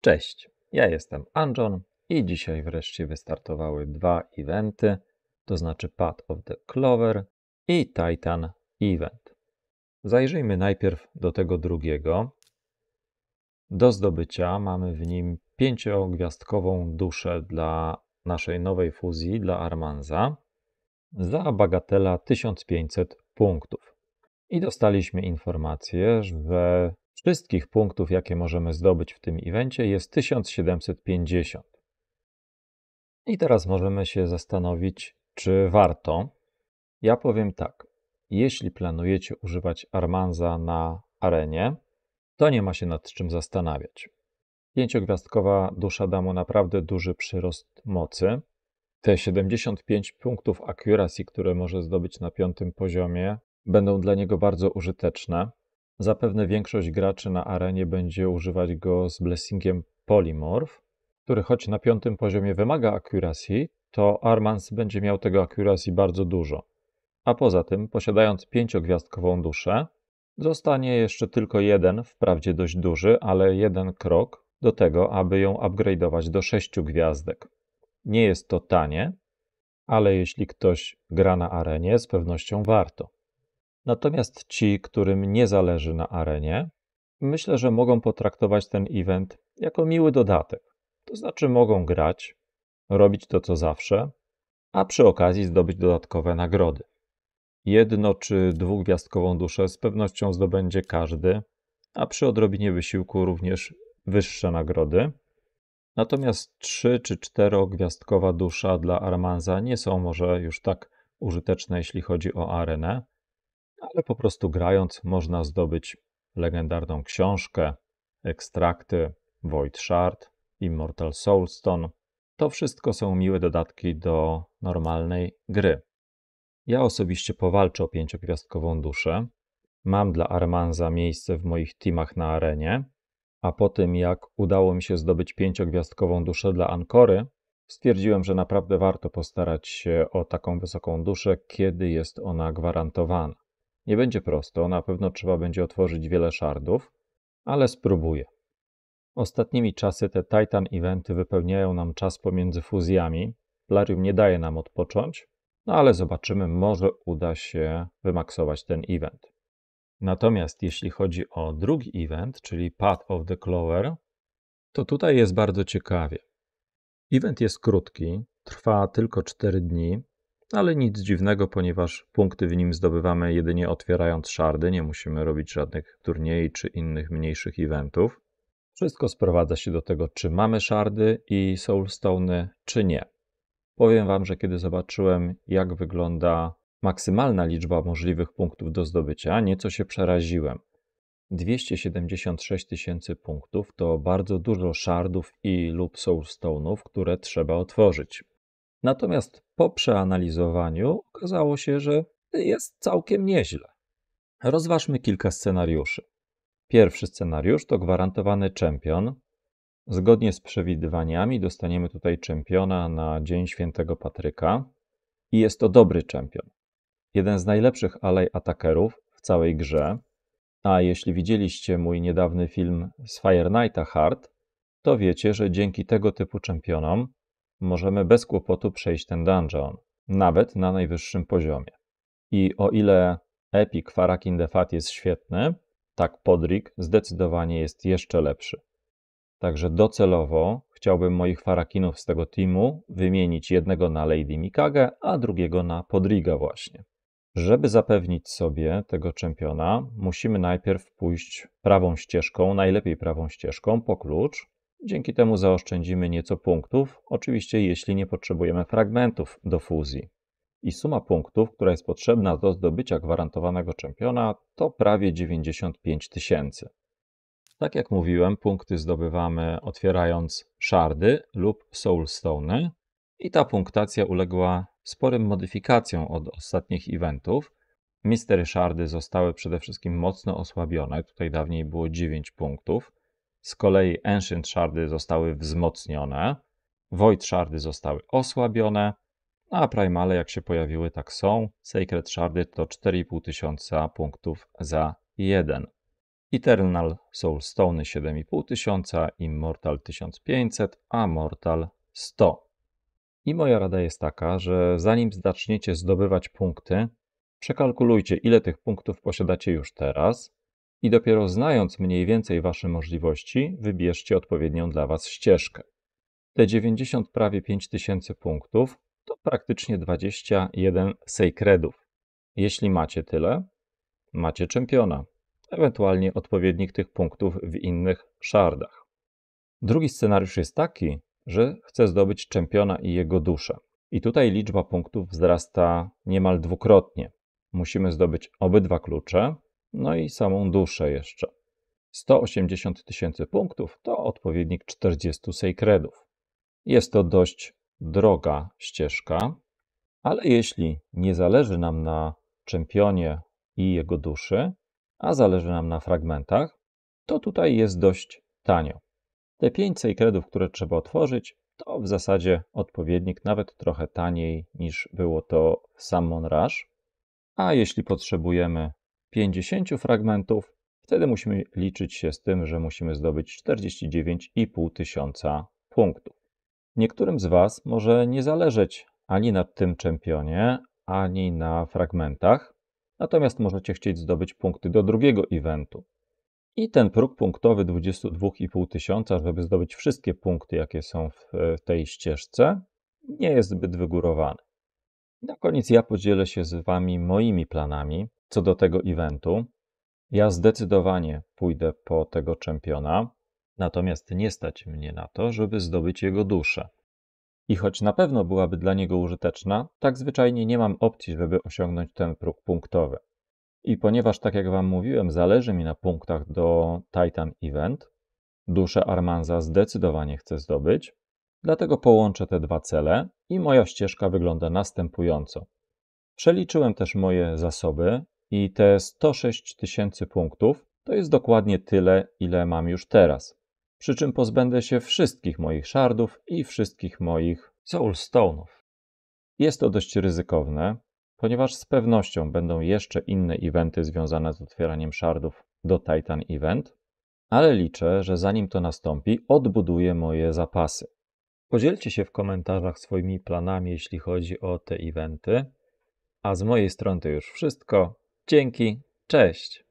Cześć, ja jestem Anjon i dzisiaj wreszcie wystartowały dwa eventy, to znaczy Path of the Clover i Titan Event. Zajrzyjmy najpierw do tego drugiego. Do zdobycia mamy w nim pięciogwiazdkową duszę dla naszej nowej fuzji, dla Armanza, za bagatela 1500 punktów. I dostaliśmy informację, że Wszystkich punktów, jakie możemy zdobyć w tym evencie, jest 1750. I teraz możemy się zastanowić, czy warto. Ja powiem tak. Jeśli planujecie używać Armanza na arenie, to nie ma się nad czym zastanawiać. Pięciogwiazdkowa dusza da mu naprawdę duży przyrost mocy. Te 75 punktów akuracji, które może zdobyć na piątym poziomie, będą dla niego bardzo użyteczne. Zapewne większość graczy na arenie będzie używać go z blessingiem Polymorph, który choć na piątym poziomie wymaga akuracji, to Armans będzie miał tego akuracji bardzo dużo. A poza tym, posiadając pięciogwiazdkową duszę, zostanie jeszcze tylko jeden, wprawdzie dość duży, ale jeden krok do tego, aby ją upgrade'ować do sześciu gwiazdek. Nie jest to tanie, ale jeśli ktoś gra na arenie, z pewnością warto. Natomiast ci, którym nie zależy na arenie, myślę, że mogą potraktować ten event jako miły dodatek. To znaczy mogą grać, robić to co zawsze, a przy okazji zdobyć dodatkowe nagrody. Jedno czy dwugwiazdkową duszę z pewnością zdobędzie każdy, a przy odrobinie wysiłku również wyższe nagrody. Natomiast trzy czy czterogwiazdkowa dusza dla Armanza nie są może już tak użyteczne, jeśli chodzi o arenę ale po prostu grając można zdobyć legendarną książkę, ekstrakty Void Shard, Immortal Soulstone. To wszystko są miłe dodatki do normalnej gry. Ja osobiście powalczę o pięciogwiazdkową duszę. Mam dla Armanza miejsce w moich teamach na arenie, a po tym jak udało mi się zdobyć pięciogwiazdkową duszę dla Ankory, stwierdziłem, że naprawdę warto postarać się o taką wysoką duszę, kiedy jest ona gwarantowana. Nie będzie prosto, na pewno trzeba będzie otworzyć wiele szardów, ale spróbuję. Ostatnimi czasy te Titan eventy wypełniają nam czas pomiędzy fuzjami. Plarium nie daje nam odpocząć, no ale zobaczymy, może uda się wymaksować ten event. Natomiast jeśli chodzi o drugi event, czyli Path of the Clover, to tutaj jest bardzo ciekawie. Event jest krótki, trwa tylko 4 dni, ale nic dziwnego, ponieważ punkty w nim zdobywamy jedynie otwierając szardy, nie musimy robić żadnych turniej czy innych mniejszych eventów. Wszystko sprowadza się do tego, czy mamy szardy i soulstone, czy nie. Powiem Wam, że kiedy zobaczyłem, jak wygląda maksymalna liczba możliwych punktów do zdobycia, nieco się przeraziłem. 276 tysięcy punktów to bardzo dużo szardów i lub soulstone'ów, które trzeba otworzyć. Natomiast po przeanalizowaniu okazało się, że jest całkiem nieźle. Rozważmy kilka scenariuszy. Pierwszy scenariusz to gwarantowany czempion. Zgodnie z przewidywaniami dostaniemy tutaj czempiona na Dzień Świętego Patryka i jest to dobry czempion. Jeden z najlepszych alej atakerów w całej grze. A jeśli widzieliście mój niedawny film z Fire Night Hard, to wiecie, że dzięki tego typu czempionom możemy bez kłopotu przejść ten dungeon, nawet na najwyższym poziomie. I o ile Epic Farak Fat jest świetny, tak Podrik zdecydowanie jest jeszcze lepszy. Także docelowo chciałbym moich farakinów z tego teamu wymienić jednego na Lady Mikage, a drugiego na Podriga właśnie. Żeby zapewnić sobie tego czempiona, musimy najpierw pójść prawą ścieżką, najlepiej prawą ścieżką po klucz, Dzięki temu zaoszczędzimy nieco punktów, oczywiście jeśli nie potrzebujemy fragmentów do fuzji. I suma punktów, która jest potrzebna do zdobycia gwarantowanego czempiona, to prawie 95 tysięcy. Tak jak mówiłem, punkty zdobywamy otwierając szardy lub soulstone i ta punktacja uległa sporym modyfikacjom od ostatnich eventów. Mistery szardy zostały przede wszystkim mocno osłabione, tutaj dawniej było 9 punktów. Z kolei ancient shardy zostały wzmocnione, void shardy zostały osłabione, a primale jak się pojawiły tak są, sacred shardy to 4,5 punktów za jeden. Eternal Soul Stone 7500, Immortal 1500, a Mortal 100. I moja rada jest taka, że zanim zaczniecie zdobywać punkty, przekalkulujcie ile tych punktów posiadacie już teraz i dopiero znając mniej więcej Wasze możliwości, wybierzcie odpowiednią dla Was ścieżkę. Te 90 prawie 5000 punktów to praktycznie 21 sejkredów. Jeśli macie tyle, macie czempiona, ewentualnie odpowiednik tych punktów w innych szardach. Drugi scenariusz jest taki, że chce zdobyć czempiona i jego duszę. I tutaj liczba punktów wzrasta niemal dwukrotnie. Musimy zdobyć obydwa klucze, no i samą duszę jeszcze. 180 tysięcy punktów to odpowiednik 40 sejkredów. Jest to dość droga ścieżka, ale jeśli nie zależy nam na czempionie i jego duszy, a zależy nam na fragmentach, to tutaj jest dość tanio. Te 5 sejkredów, które trzeba otworzyć, to w zasadzie odpowiednik nawet trochę taniej niż było to w Summon Rush. A jeśli potrzebujemy 50 fragmentów, wtedy musimy liczyć się z tym, że musimy zdobyć 49,5 tysiąca punktów. Niektórym z Was może nie zależeć ani na tym czempionie, ani na fragmentach, natomiast możecie chcieć zdobyć punkty do drugiego eventu. I ten próg punktowy 22,5 tysiąca, żeby zdobyć wszystkie punkty, jakie są w tej ścieżce, nie jest zbyt wygórowany. Na koniec ja podzielę się z Wami moimi planami, co do tego eventu. Ja zdecydowanie pójdę po tego czempiona, natomiast nie stać mnie na to, żeby zdobyć jego duszę. I choć na pewno byłaby dla niego użyteczna, tak zwyczajnie nie mam opcji, żeby osiągnąć ten próg punktowy. I ponieważ, tak jak Wam mówiłem, zależy mi na punktach do Titan Event, duszę Armanza zdecydowanie chcę zdobyć, dlatego połączę te dwa cele i moja ścieżka wygląda następująco. Przeliczyłem też moje zasoby i te 106 tysięcy punktów to jest dokładnie tyle, ile mam już teraz. Przy czym pozbędę się wszystkich moich shardów i wszystkich moich soulstone'ów. Jest to dość ryzykowne, ponieważ z pewnością będą jeszcze inne eventy związane z otwieraniem shardów do Titan Event, ale liczę, że zanim to nastąpi, odbuduję moje zapasy. Podzielcie się w komentarzach swoimi planami, jeśli chodzi o te eventy. A z mojej strony to już wszystko. Dzięki, cześć.